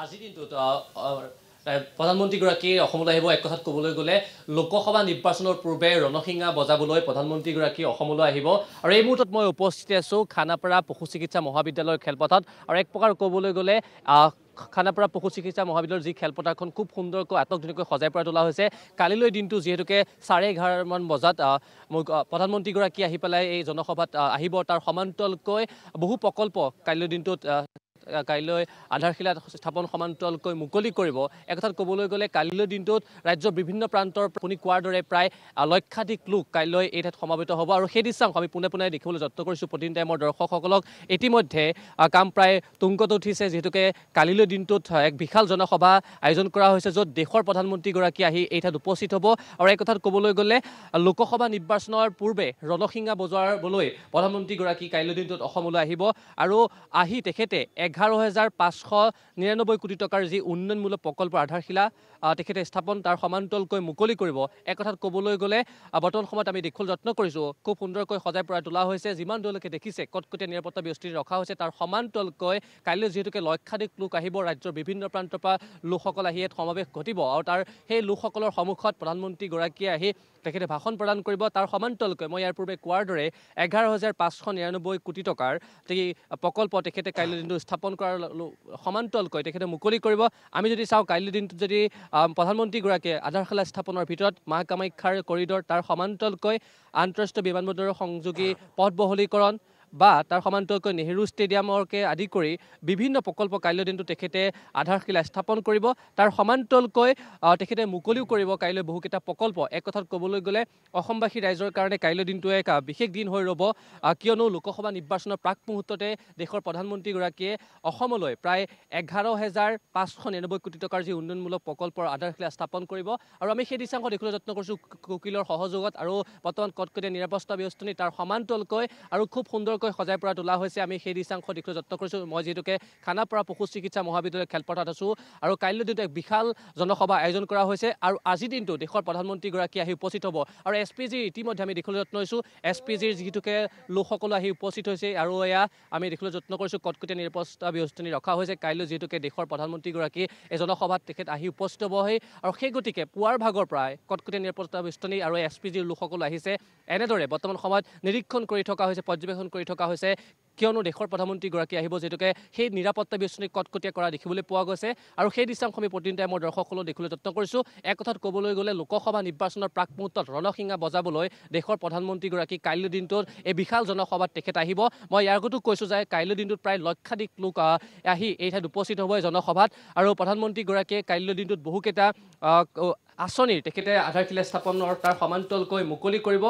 আজি দিনটোত প্ৰধানমন্ত্ৰীগৰাকী অসমলৈ আহিব এক কথাত ক'বলৈ গ'লে লোকসভা নিৰ্বাচনৰ পূৰ্বে ৰণসিংহা বজাবলৈ প্ৰধানমন্ত্ৰীগৰাকী অসমলৈ আহিব আৰু এই মুহূৰ্তত মই উপস্থিত আছোঁ খানাপাৰা পশু চিকিৎসা মহাবিদ্যালয়ৰ খেলপথাৰত আৰু এক প্ৰকাৰ ক'বলৈ গ'লে খানাপাৰা পশু চিকিৎসা মহাবিদ্যালয়ৰ যি খেলপথাৰখন খুব সুন্দৰকৈ আটকধুনীয়াকৈ সজাই পৰাই তোলা হৈছে কালিলৈ দিনটো যিহেতুকে চাৰে এঘাৰমান বজাত প্ৰধানমন্ত্ৰীগৰাকী আহি পেলাই এই জনসভাত আহিব তাৰ সমান্তৰালকৈ বহু প্ৰকল্প কালিলৈ দিনটোত কাইলৈ আধাৰশিলা স্থাপন সমান্তৰালকৈ মুকলি কৰিব একথাত ক'বলৈ গ'লে কালিলৈ দিনটোত ৰাজ্যৰ বিভিন্ন প্ৰান্তৰ শুনি কোৱাৰ দৰে প্ৰায় লক্ষাধিক লোক কাইলৈ এই ঠাইত সমাবেত হ'ব আৰু সেই দৃশ্যাংশ আমি পোনে পোনে দেখিবলৈ যত্ন কৰিছোঁ প্ৰতিদিন টাইমৰ দৰ্শকসকলক ইতিমধ্যে কাম প্ৰায় তুংগত উঠিছে যিহেতুকে কালিলৈ দিনটোত এক বিশাল জনসভা আয়োজন কৰা হৈছে য'ত দেশৰ প্ৰধানমন্ত্ৰীগৰাকী আহি এই ঠাইত উপস্থিত হ'ব আৰু এই কথাত ক'বলৈ গ'লে লোকসভা নিৰ্বাচনৰ পূৰ্বে ৰণসিংহা বজোৱাবলৈ প্ৰধানমন্ত্ৰীগৰাকী কাইলৈ দিনটোত অসমলৈ আহিব আৰু আহি তেখেতে এক এঘাৰ হেজাৰ পাঁচশ নিৰানব্বৈ কোটি টকাৰ যি উন্নয়নমূলক প্ৰকল্পৰ আধাৰশিলা তেখেতে স্থাপন তাৰ সমান্তৰালকৈ মুকলি কৰিব এক কথাত ক'বলৈ গ'লে বৰ্তমান সময়ত আমি দীঘল যত্ন কৰিছোঁ খুব সুন্দৰকৈ সজাই পৰাই তোলা হৈছে যিমান দূৰলৈকে দেখিছে কটকটীয়া নিৰাপত্তা ব্যৱস্থিতি ৰখা হৈছে তাৰ সমান্তৰালকৈ কাইলৈ যিহেতুকে লক্ষাধিক লোক আহিব ৰাজ্যৰ বিভিন্ন প্ৰান্তৰ পৰা লোকসকল আহি ইয়াত সমাৱেশ ঘটিব আৰু তাৰ সেই লোকসকলৰ সন্মুখত প্ৰধানমন্ত্ৰীগৰাকীয়ে আহি তেখেতে ভাষণ প্ৰদান কৰিব তাৰ সমান্তৰালকৈ মই ইয়াৰ পূৰ্বে কোৱাৰ দৰে এঘাৰ হাজাৰ পাঁচশ নিৰানব্বৈ কোটি টকাৰ যি প্ৰকল্প তেখেতে কাইলৈ দিনটো স্থাপন স্থাপন কৰাৰ সমান্তৰালকৈ তেখেতে মুকলি কৰিব আমি যদি চাওঁ কাইলৈ দিনটোত যদি প্ৰধানমন্ত্ৰীগৰাকীয়ে আধাৰশালা স্থাপনৰ ভিতৰত মা কামাখ্যাৰ কৰিডৰ তাৰ সমান্তৰালকৈ আন্তঃৰাষ্ট্ৰীয় বিমানবন্দৰৰ সংযোগী পথ বহলীকৰণ বা তাৰ সমান্তৰালকৈ নেহেৰু ষ্টেডিয়ামকে আদি কৰি বিভিন্ন প্ৰকল্প কাইলৈ দিনটো তেখেতে আধাৰশিলা স্থাপন কৰিব তাৰ সমান্তৰালকৈ তেখেতে মুকলিও কৰিব কাইলৈ বহুকেইটা প্ৰকল্প এক কথাত ক'বলৈ গ'লে অসমবাসী ৰাইজৰ কাৰণে কাইলৈ দিনটো এক বিশেষ দিন হৈ ৰ'ব কিয়নো লোকসভা নিৰ্বাচনৰ প্ৰাক মুহূৰ্ততে দেশৰ প্ৰধানমন্ত্ৰীগৰাকীয়ে অসমলৈ প্ৰায় এঘাৰ হেজাৰ পাঁচশ নিৰানব্বৈ কোটি টকাৰ যি উন্নয়নমূলক প্ৰকল্পৰ আধাৰশিলা স্থাপন কৰিব আৰু আমি সেই দৃশ্যাংশ দেখিবলৈ যত্ন কৰিছোঁ কোকিলৰ সহযোগত আৰু বৰ্তমান কটকটীয়া নিৰাপত্তা ব্যৱস্থানী তাৰ সমান্তৰালকৈ আৰু খুব সুন্দৰ ধুনীয়াকৈ সজাই পৰা তোলা হৈছে আমি সেই দৃশ্যাংশ দেখিবলৈ যত্ন কৰিছোঁ মই যিহেতুকে খানাপাৰা পশু চিকিৎসা মহাবিদ্যালয় খেলপথাত আছোঁ আৰু কাইলৈ দিনটো এক বিশাল জনসভা আয়োজন কৰা হৈছে আৰু আজি দিনটো দেশৰ প্ৰধানমন্ত্ৰীগৰাকী আহি উপস্থিত হ'ব আৰু এছ পি জিৰ ইতিমধ্যে আমি দেখিবলৈ যত্ন লৈছোঁ এছ পি জিৰ যিহেতুকে লোকসকলো আহি উপস্থিত হৈছে আৰু এয়া আমি দেখিবলৈ যত্ন কৰিছোঁ কটকটীয়া নিৰাপত্তা ব্যৱস্থা ৰখা হৈছে কাইলৈ যিহেতুকে দেশৰ প্ৰধানমন্ত্ৰীগৰাকী এই জনসভাত তেখেত আহি উপস্থিত হ'বহি আৰু সেই গতিকে পুৱাৰ ভাগৰ পৰাই কটকটীয়া নিৰাপত্তা বেষ্টনী আৰু এছ পি জিৰ লোকসকল আহিছে এনেদৰে বৰ্তমান সময়ত নিৰীক্ষণ কৰি থকা হৈছে পৰ্যবেক্ষণ কৰি থকা থকা হৈছে কিয়নো দেশৰ প্ৰধানমন্ত্ৰীগৰাকী আহিব যিহেতুকে সেই নিৰাপত্তা বিবেচনী কটকটীয়া কৰা দেখিবলৈ পোৱা গৈছে আৰু সেই দৃশ্যাংশ আমি প্ৰতিদিনে মই দৰ্শকসকলক দেখিবলৈ যত্ন কৰিছোঁ এক কথাত ক'বলৈ গ'লে লোকসভা নিৰ্বাচনৰ প্ৰাক মুহূৰ্তত ৰণসিঙা বজাবলৈ দেশৰ প্ৰধানমন্ত্ৰীগৰাকী কাইলৈ দিনটোত এই বিশাল জনসভাত তেখেত আহিব মই ইয়াৰ আগতো কৈছোঁ যে কাইলৈ দিনটোত প্ৰায় লক্ষাধিক লোক আহি এই ঠাইত উপস্থিত হ'ব জনসভাত আৰু প্ৰধানমন্ত্ৰীগৰাকীয়ে কাইলৈ দিনটোত বহুকেইটা আঁচনিৰ তেখেতে আধাৰশিলা স্থাপনৰ তাৰ সমান্তৰালকৈ মুকলি কৰিব